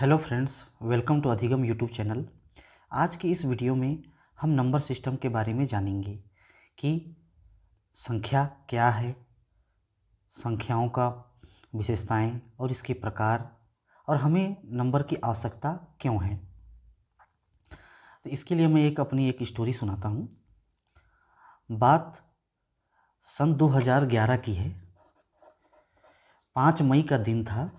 hello friends welcome to Adhigam YouTube channel आज की इस वीडियो में हम नंबर सिस्टम के बारे में जानेंगे कि संख्या क्या है संख्याओं का विशेषताएं और इसके प्रकार और हमें नंबर की आवश्यकता क्यों है तो इसके लिए मैं एक अपनी एक स्टोरी सुनाता हूँ बात सन 2011 की है पाँच मई का दिन था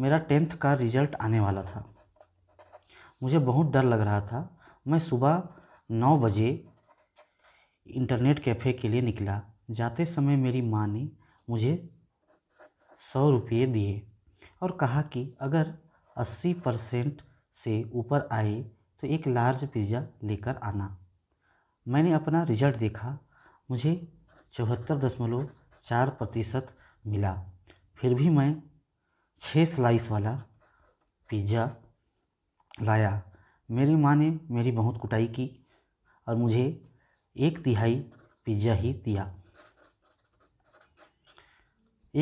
मेरा टेंथ का रिजल्ट आने वाला था मुझे बहुत डर लग रहा था मैं सुबह नौ बजे इंटरनेट कैफ़े के लिए निकला जाते समय मेरी माँ ने मुझे सौ रुपये दिए और कहा कि अगर अस्सी परसेंट से ऊपर आए तो एक लार्ज पिज़्ज़ा लेकर आना मैंने अपना रिजल्ट देखा मुझे चौहत्तर दशमलव चार प्रतिशत मिला फिर भी मैं छः स्लाइस वाला पिज़्ज़ा लाया मेरी माँ ने मेरी बहुत कुटाई की और मुझे एक तिहाई पिज़्ज़ा ही दिया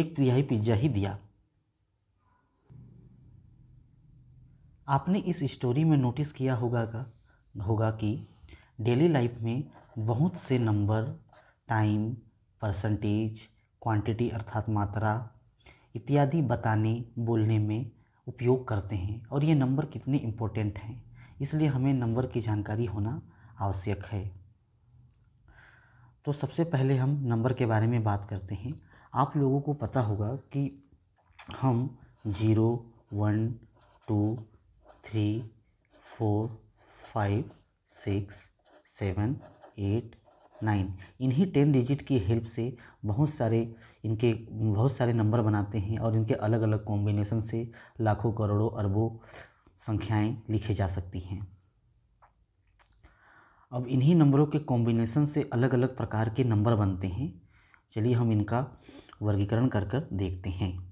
एक तिहाई पिज़्ज़ा ही दिया आपने इस स्टोरी में नोटिस किया होगा का होगा कि डेली लाइफ में बहुत से नंबर टाइम परसेंटेज क्वांटिटी अर्थात मात्रा इत्यादि बताने बोलने में उपयोग करते हैं और ये नंबर कितने इम्पोर्टेंट हैं इसलिए हमें नंबर की जानकारी होना आवश्यक है तो सबसे पहले हम नंबर के बारे में बात करते हैं आप लोगों को पता होगा कि हम zero one two three four five six seven eight nine इन्हीं टेन डिजिट की हेल्प से बहुत सारे इनके बहुत सारे नंबर बनाते हैं और इनके अलग अलग कॉम्बिनेशन से लाखों करोड़ों अरबों संख्याएं लिखी जा सकती हैं अब इन्हीं नंबरों के कॉम्बिनेशन से अलग अलग प्रकार के नंबर बनते हैं चलिए हम इनका वर्गीकरण कर कर देखते हैं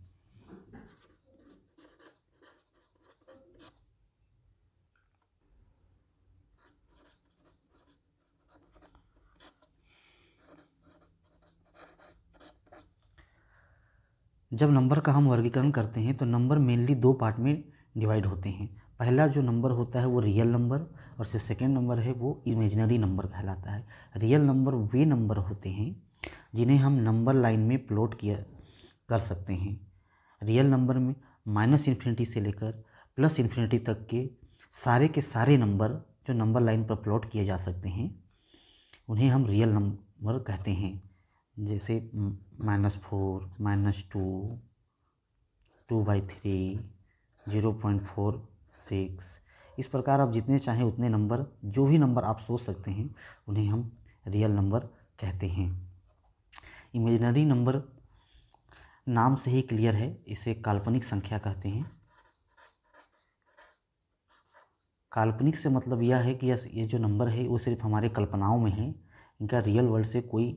जब नंबर का हम वर्गीकरण करते हैं तो नंबर मेनली दो पार्ट में डिवाइड होते हैं पहला जो नंबर होता है वो रियल नंबर और से सेकेंड नंबर है वो इमेजनरी नंबर कहलाता है रियल नंबर वे नंबर होते हैं जिन्हें हम नंबर लाइन में प्लॉट किया कर सकते हैं रियल नंबर में माइनस इन्फिनिटी से लेकर प्लस इन्फिनिटी तक के सारे के सारे नंबर जो नंबर लाइन पर प्लॉट किए जा सकते हैं उन्हें हम रियल नंबर कहते हैं जैसे minus four minus two two by three zero point four six इस प्रकार आप जितने चाहें उतने नंबर जो भी नंबर आप सोच सकते हैं उन्हें हम रियल नंबर कहते हैं इमेजनरी नंबर नाम से ही क्लियर है इसे काल्पनिक संख्या कहते हैं काल्पनिक से मतलब यह है कि ये जो नंबर है वो सिर्फ हमारे कल्पनाओं में है इनका रियल वर्ल्ड से कोई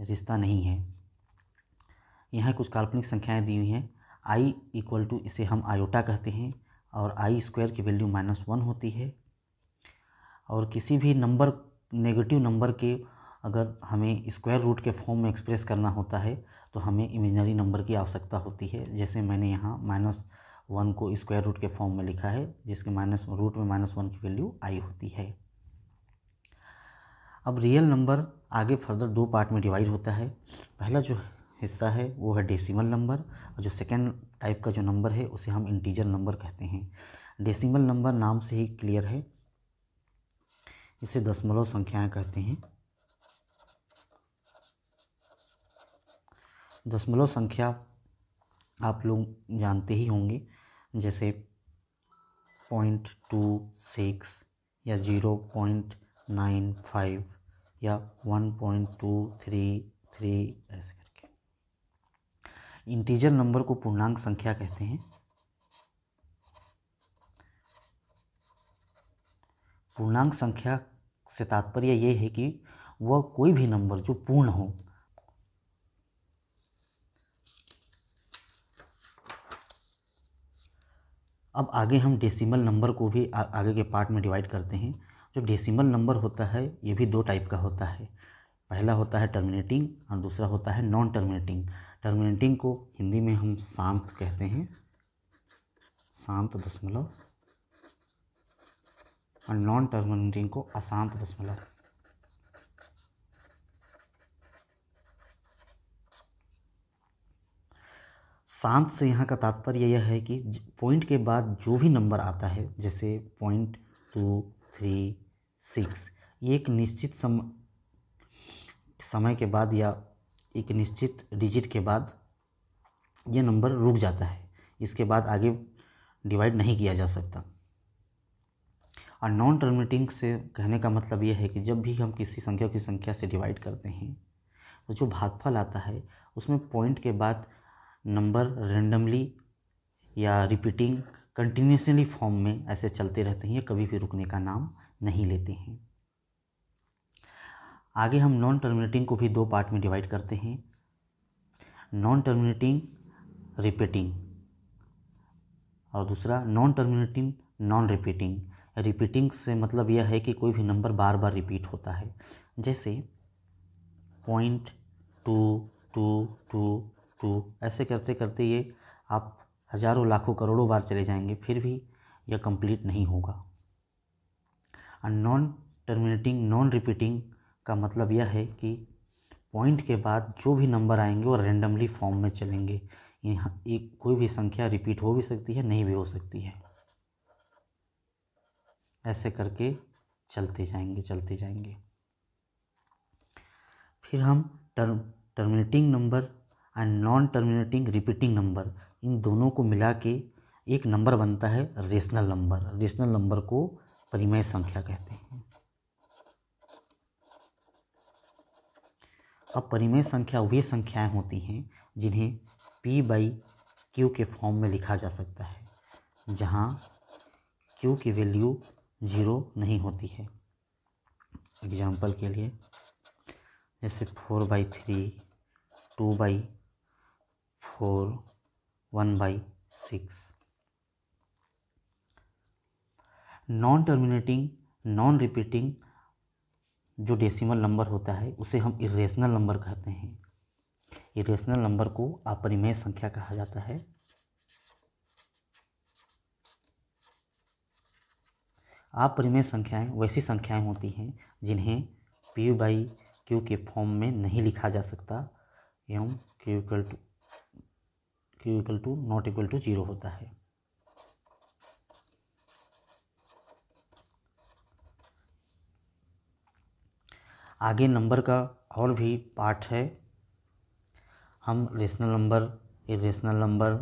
रिश्ता नहीं है यहाँ कुछ काल्पनिक संख्याएं दी हुई हैं आई इक्वल टू इसे हम आयोटा कहते हैं और आई स्क्वायर की वैल्यू माइनस वन होती है और किसी भी नंबर नेगेटिव नंबर के अगर हमें स्क्वायर रूट के फॉर्म में एक्सप्रेस करना होता है तो हमें इमेजनरी नंबर की आवश्यकता होती है जैसे मैंने यहाँ माइनस वन को स्क्वायर रूट के फॉर्म में लिखा है जिसके माइनस रूट में माइनस वन की वैल्यू आई होती है अब रियल नंबर आगे फर्दर दो पार्ट में डिवाइड होता है पहला जो हिस्सा है वो है डेसिमल नंबर और जो सेकेंड टाइप का जो नंबर है उसे हम इंटीजर नंबर कहते हैं डेसिमल नंबर नाम से ही क्लियर है इसे दशमलव संख्याएं कहते हैं दशमलव संख्या आप लोग जानते ही होंगे जैसे पॉइंट टू सिक्स या ज़ीरो पॉइंट नाइन फाइव या 1.233 ऐसे करके इंटीजर नंबर को पूर्णांक संख्या कहते हैं पूर्णांक संख्या से तात्पर्य ये है कि वह कोई भी नंबर जो पूर्ण हो अब आगे हम डेसिमल नंबर को भी आगे के पार्ट में डिवाइड करते हैं जो डेसिमल नंबर होता है ये भी दो टाइप का होता है पहला होता है टर्मिनेटिंग और दूसरा होता है नॉन टर्मिनेटिंग टर्मिनेटिंग को हिंदी में हम शांत कहते हैं शांत दशमलव और नॉन टर्मिनेटिंग को अशांत दशमलव शांत से यहाँ का तात्पर्य यह है कि पॉइंट के बाद जो भी नंबर आता है जैसे पॉइंट टू थ्री सिक्स ये एक निश्चित सम समय के बाद या एक निश्चित डिजिट के बाद ये नंबर रुक जाता है इसके बाद आगे डिवाइड नहीं किया जा सकता और नॉन टर्मिनेटिंग से कहने का मतलब ये है कि जब भी हम किसी संख्या की संख्या से डिवाइड करते हैं तो जो भागफल आता है उसमें पॉइंट के बाद नंबर रेंडमली या रिपीटिंग कंटिन्यूसली फॉर्म में ऐसे चलते रहते हैं ये कभी भी रुकने का नाम नहीं लेते हैं आगे हम नॉन टर्मिनेटिंग को भी दो पार्ट में डिवाइड करते हैं नॉन टर्मिनेटिंग रिपीटिंग और दूसरा non terminating non repeating repeating से मतलब यह है कि कोई भी नंबर बार बार रिपीट होता है जैसे point two two two two ऐसे करते करते ये आप हज़ारों लाखों करोड़ों बार चले जाएंगे फिर भी यह कंप्लीट नहीं होगा और नॉन टर्मिनेटिंग नॉन रिपीटिंग का मतलब यह है कि पॉइंट के बाद जो भी नंबर आएंगे वो रेंडमली फॉर्म में चलेंगे यहाँ एक कोई भी संख्या रिपीट हो भी सकती है नहीं भी हो सकती है ऐसे करके चलते जाएंगे चलते जाएंगे फिर हम term terminating number and non terminating repeating number इन दोनों को मिला के एक नंबर बनता है रेशनल नंबर रेशनल नंबर को परिमय संख्या कहते हैं अब परिमेय संख्या वे संख्याएं होती हैं जिन्हें p बाई क्यू के फॉर्म में लिखा जा सकता है जहां q की वैल्यू ज़ीरो नहीं होती है एग्जाम्पल के लिए जैसे four by three two by four one by six non terminating non repeating जो डेसिमल नंबर होता है उसे हम इरेशनल नंबर कहते हैं इरेशनल नंबर को अपरिमेय संख्या कहा जाता है अपरिमेय संख्याएं वैसी संख्याएं होती हैं जिन्हें पी बाई क्यू के फॉर्म में नहीं लिखा जा सकता एवं q equal to q equal to not equal to zero होता है आगे नंबर का और भी पार्ट है हम रेशनल नंबर इरेशनल नंबर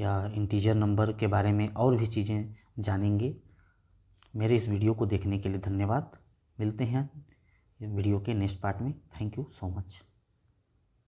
या इंटीजर नंबर के बारे में और भी चीज़ें जानेंगे मेरे इस वीडियो को देखने के लिए धन्यवाद मिलते हैं वीडियो के नेक्स्ट पार्ट में थैंक यू सो मच